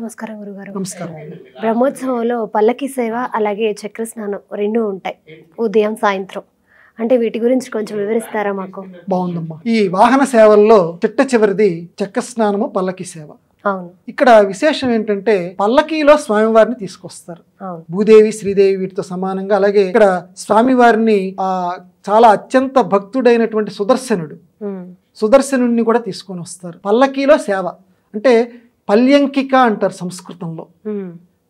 నమస్కారం గురుగారు బ్రహ్మోత్సవంలో పల్లకి సేవ అలాగే చక్ర స్నానం రెండు ఉంటాయి ఉదయం సాయంత్రం అంటే వీటి గురించి కొంచెం వివరిస్తారా మాకు బాగుందమ్మా ఈ వాహన సేవల్లో చిట్ట చివరిది చక్ర స్నానము పల్లకి సేవ ఇక్కడ విశేషం ఏంటంటే పల్లకీలో స్వామివారిని తీసుకొస్తారు భూదేవి శ్రీదేవి వీటితో సమానంగా అలాగే ఇక్కడ స్వామివారిని ఆ చాలా అత్యంత భక్తుడైనటువంటి సుదర్శనుడు సుదర్శనుడిని కూడా తీసుకొని వస్తారు పల్లకీలో సేవ అంటే పల్యంకిక అంటారు సంస్కృతంలో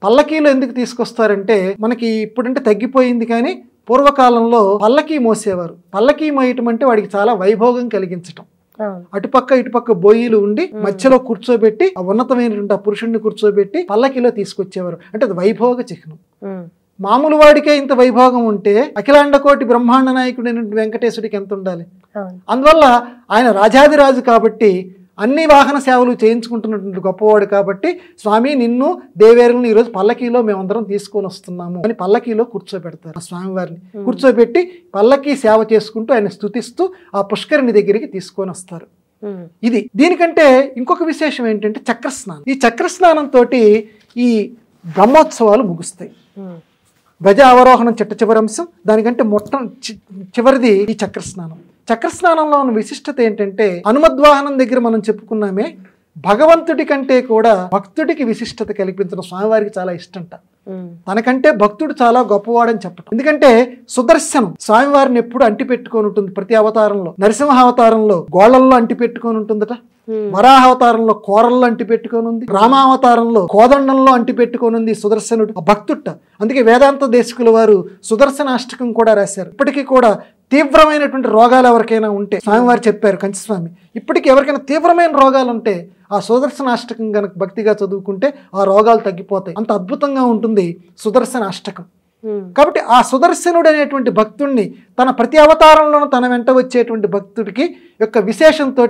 పల్లకీలో ఎందుకు తీసుకొస్తారంటే మనకి ఇప్పుడంటే తగ్గిపోయింది కానీ పూర్వకాలంలో పల్లకీ మోసేవారు పల్లకీ మోయటం అంటే వాడికి చాలా వైభోగం కలిగించటం అటుపక్క ఇటుపక్క బోయిలు ఉండి మధ్యలో కూర్చోబెట్టి ఆ ఉన్నతమైనటువంటి ఆ పురుషుడిని కూర్చోబెట్టి పల్లకీలో తీసుకొచ్చేవారు అంటే అది వైభోగ చిహ్నం మామూలు వాడికే ఇంత వైభోగం ఉంటే అఖిలాండ కోటి బ్రహ్మాండ నాయకుడైన వెంకటేశుడికి ఎంత ఉండాలి అందువల్ల ఆయన రాజాదిరాజు కాబట్టి అన్ని వాహన సేవలు చేయించుకుంటున్నటువంటి గొప్పవాడు కాబట్టి స్వామి నిన్ను దేవేరులను ఈరోజు పల్లకీలో మేమందరం తీసుకొని వస్తున్నాము అని పల్లకీలో కూర్చోబెడతారు స్వామివారిని కూర్చోబెట్టి పల్లకీ సేవ చేసుకుంటూ ఆయన స్థుతిస్తూ ఆ పుష్కరిణి దగ్గరికి తీసుకొని వస్తారు ఇది దీనికంటే ఇంకొక విశేషం ఏంటంటే చక్రస్నానం ఈ చక్రస్నానంతో ఈ బ్రహ్మోత్సవాలు ముగుస్తాయి గజ అవరోహణం చిట్ట చివరి అంశం దానికంటే మొట్ట చివరిది ఈ చక్ర స్నానం చక్ర స్నానంలో ఉన్న విశిష్టత ఏంటంటే హనుమద్వాహనం దగ్గర మనం చెప్పుకున్నామే భగవంతుడి కంటే కూడా భక్తుడికి విశిష్టత కల్పించడం స్వామివారికి చాలా ఇష్టంట తనకంటే భక్తుడు చాలా గొప్పవాడని చెప్పటం ఎందుకంటే సుదర్శనం స్వామివారిని ఎప్పుడు అంటి పెట్టుకొని ఉంటుంది ప్రతి అవతారంలో నరసింహ అవతారంలో గోళల్లో అంటి పెట్టుకొని ఉంటుందట వరాహావతారంలో కోరల్లో అంటి పెట్టుకొని ఉంది రామావతారంలో కోదండంలో అంటి పెట్టుకొని ఉంది సుదర్శనుడు భక్తుట్ట అందుకే వేదాంత దేశకుల వారు సుదర్శన అష్టకం కూడా రాశారు ఇప్పటికీ కూడా తీవ్రమైనటువంటి రోగాలు ఎవరికైనా ఉంటే స్వామివారు చెప్పారు కంచస్వామి ఇప్పటికీ ఎవరికైనా తీవ్రమైన రోగాలు ఉంటే ఆ సుదర్శన అష్టకం కనుక భక్తిగా చదువుకుంటే ఆ రోగాలు తగ్గిపోతాయి అంత అద్భుతంగా ఉంటుంది సుదర్శన అష్టకం కాబట్టి ఆ సుదర్శనుడు అనేటువంటి భక్తుడిని తన ప్రతి అవతారంలోనూ తన వెంట వచ్చేటువంటి భక్తుడికి యొక్క విశేషంతో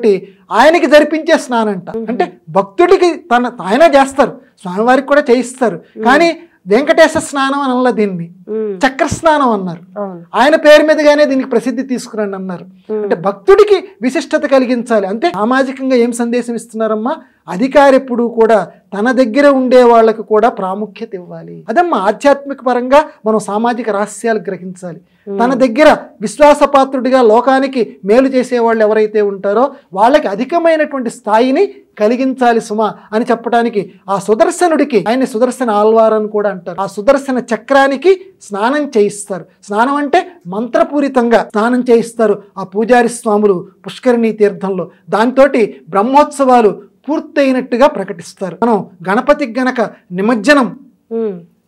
ఆయనకి జరిపించే స్నానంట అంటే భక్తుడికి తన ఆయన చేస్తారు స్వామివారికి కూడా చేయిస్తారు కానీ వెంకటేశ్వర స్నానం అనలా దీన్ని చక్ర స్నానం అన్నారు ఆయన పేరు మీదగానే దీనికి ప్రసిద్ధి తీసుకురండి అన్నారు అంటే భక్తుడికి విశిష్టత కలిగించాలి అంటే సామాజికంగా ఏం సందేశం ఇస్తున్నారమ్మా అధికారి ఎప్పుడు కూడా తన దగ్గర ఉండే వాళ్ళకు కూడా ప్రాముఖ్యత ఇవ్వాలి అదమ్మా ఆధ్యాత్మిక పరంగా మనం సామాజిక రహస్యాలు గ్రహించాలి తన దగ్గర విశ్వాసపాత్రుడిగా లోకానికి మేలు చేసేవాళ్ళు ఎవరైతే ఉంటారో వాళ్ళకి అధికమైనటువంటి స్థాయిని కలిగించాలి సుమ అని చెప్పడానికి ఆ సుదర్శనుడికి ఆయన సుదర్శన ఆల్వార్ అని కూడా అంటారు ఆ సుదర్శన చక్రానికి స్నానం చేయిస్తారు స్నానం అంటే మంత్రపూరితంగా స్నానం చేయిస్తారు ఆ పూజారి స్వాములు పుష్కరిణీ తీర్థంలో దాంతో బ్రహ్మోత్సవాలు పూర్తయినట్టుగా ప్రకటిస్తారు మనం గణపతికి గనక నిమజ్జనం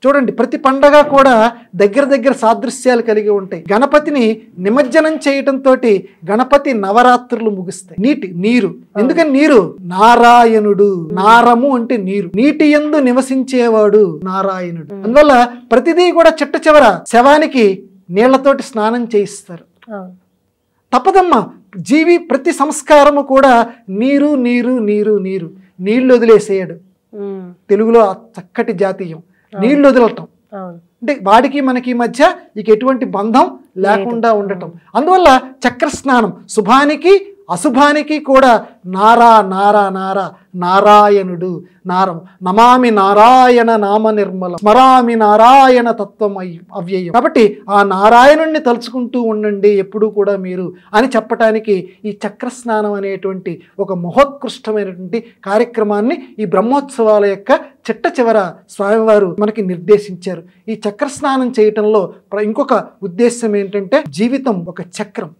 చూడండి ప్రతి పండగ కూడా దగ్గర దగ్గర సాదృశ్యాలు కలిగి ఉంటాయి గణపతిని నిమజ్జనం చేయటంతో గణపతి నవరాత్రులు ముగుస్తాయి నీటి నీరు ఎందుకని నీరు నారాయణుడు నారము అంటే నీరు నీటి ఎందు నివసించేవాడు నారాయణుడు అందువల్ల ప్రతిదీ కూడా చిట్ట చివర శవానికి నీళ్లతోటి స్నానం చేయిస్తారు తప్పదమ్మా జీవి ప్రతి సంస్కారము కూడా నీరు నీరు నీరు నీరు నీళ్ళు వదిలేసేయడు తెలుగులో చక్కటి జాతీయం నీళ్ళు వదలటం అంటే వాడికి మనకి మధ్య ఇక ఎటువంటి బంధం లేకుండా ఉండటం అందువల్ల చక్ర స్నానం శుభానికి అశుభానికి కూడా నారా నారా నారా నారాయణుడు నారం నమామి నారాయణ నామ నిర్మలం స్మరామి నారాయణ తత్వం అవ్యయం కాబట్టి ఆ నారాయణుణ్ణి తలుచుకుంటూ ఉండండి ఎప్పుడూ కూడా మీరు అని చెప్పటానికి ఈ చక్రస్నానం అనేటువంటి ఒక మహోత్కృష్టమైనటువంటి కార్యక్రమాన్ని ఈ బ్రహ్మోత్సవాల యొక్క చిట్ట చివర స్వామివారు మనకి నిర్దేశించారు ఈ చక్రస్నానం చేయటంలో ఇంకొక ఉద్దేశం ఏంటంటే జీవితం ఒక చక్రం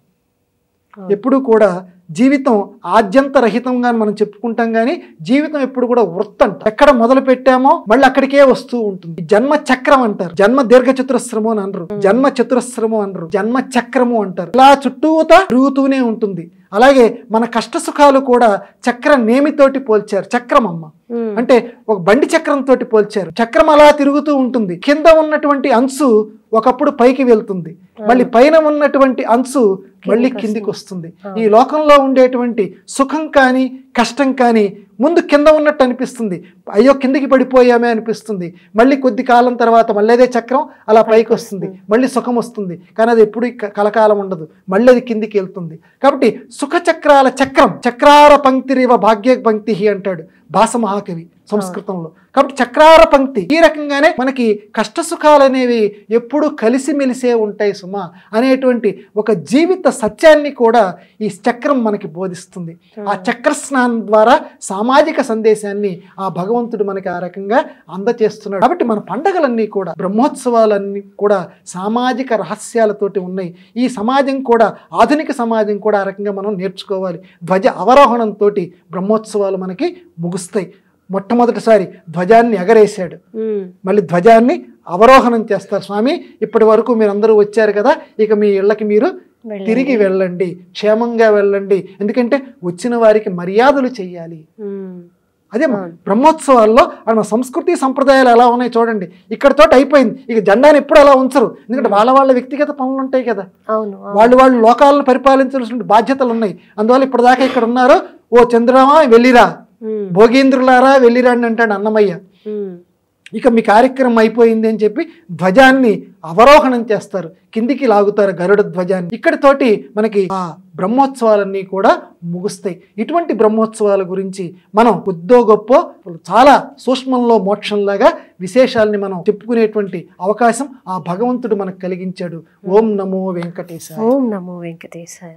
ఎప్పుడూ కూడా జీవితం ఆద్యంత రహితంగా మనం చెప్పుకుంటాం కానీ జీవితం ఎప్పుడు కూడా వృత్తంట ఎక్కడ మొదలు పెట్టామో మళ్ళీ అక్కడికే వస్తూ ఉంటుంది జన్మ చక్రం అంటారు జన్మ దీర్ఘ చతురస్రము అని అనరు జన్మ చతురస్రము అనరు జన్మ చక్రము అంటారు ఇలా చుట్టూత తిరుగుతూనే ఉంటుంది అలాగే మన కష్ట సుఖాలు కూడా చక్ర నేమితోటి పోల్చారు చక్రం అమ్మ అంటే ఒక బండి చక్రం తోటి పోల్చారు చక్రం అలా తిరుగుతూ ఉంటుంది కింద ఉన్నటువంటి అంశు ఒకప్పుడు పైకి వెళ్తుంది మళ్ళీ పైన ఉన్నటువంటి అంశు మళ్ళీ కిందికి వస్తుంది ఈ లోకంలో ఉండేటువంటి సుఖం కానీ కష్టం కానీ ముందు కింద ఉన్నట్టు అనిపిస్తుంది అయ్యో కిందికి పడిపోయామే అనిపిస్తుంది మళ్ళీ కొద్ది కాలం తర్వాత మళ్ళీ అదే చక్రం అలా పైకి వస్తుంది మళ్ళీ సుఖం వస్తుంది కానీ అది ఎప్పుడు కలకాలం ఉండదు మళ్ళీ అది కిందికి వెళ్తుంది కాబట్టి సుఖ చక్రాల చక్రం చక్రార పంక్తిరేవ భాగ్య పంక్తి అంటాడు భాస మహాకవి సంస్కృతంలో కాబట్టి చక్రార పంక్తి ఈ రకంగానే మనకి కష్ట సుఖాలు అనేవి ఎప్పుడు కలిసిమెలిసే ఉంటాయి సుమా అనేటువంటి ఒక జీవిత సత్యాన్ని కూడా ఈ చక్రం మనకి బోధిస్తుంది ఆ చక్ర స్నానం ద్వారా సామాజిక సందేశాన్ని ఆ భగవంతుడు మనకి ఆ రకంగా అందచేస్తున్నాడు కాబట్టి మన పండగలన్నీ కూడా బ్రహ్మోత్సవాలన్నీ కూడా సామాజిక రహస్యాలతోటి ఉన్నాయి ఈ సమాజం కూడా ఆధునిక సమాజం కూడా ఆ రకంగా మనం నేర్చుకోవాలి ధ్వజ అవరోహణంతో బ్రహ్మోత్సవాలు మనకి ముగుస్తాయి మొట్టమొదటిసారి ధ్వజాన్ని ఎగరేశాడు మళ్ళీ ధ్వజాన్ని అవరోహణం చేస్తారు స్వామి ఇప్పటి వరకు అందరూ వచ్చారు కదా ఇక మీ ఇళ్ళకి మీరు తిరిగి వెళ్ళండి క్షేమంగా వెళ్ళండి ఎందుకంటే వచ్చిన వారికి మర్యాదలు చెయ్యాలి అదే బ్రహ్మోత్సవాల్లో మన సంస్కృతి సంప్రదాయాలు ఎలా ఉన్నాయి చూడండి ఇక్కడతో అయిపోయింది ఇక జెండాని ఎప్పుడు అలా ఉంచరు ఎందుకంటే వాళ్ళ వాళ్ళ వ్యక్తిగత పనులు ఉంటాయి కదా వాళ్ళు వాళ్ళు లోకాలను పరిపాలించాల్సిన బాధ్యతలు ఉన్నాయి అందువల్ల ఇప్పటిదాకా ఇక్కడ ఉన్నారు ఓ చంద్రమా వెళ్ళిరా భోగేంద్రులారా వెళ్ళిరా అని అంటాడు అన్నమయ్య ఇక మీ కార్యక్రమం అయిపోయింది అని చెప్పి ధ్వజాన్ని అవరోహణం చేస్తారు కిందికి లాగుతారు గరుడ ధ్వజాన్ని ఇక్కడితోటి మనకి ఆ బ్రహ్మోత్సవాలన్నీ కూడా ముగుస్తాయి ఇటువంటి బ్రహ్మోత్సవాల గురించి మనం ఉద్దో గొప్ప చాలా సూక్ష్మంలో మోక్షంలాగా విశేషాల్ని మనం చెప్పుకునేటువంటి అవకాశం ఆ భగవంతుడు మనకు కలిగించాడు ఓం నమో వెంకటేశాయ ఓం నమో వెంకటేశాయ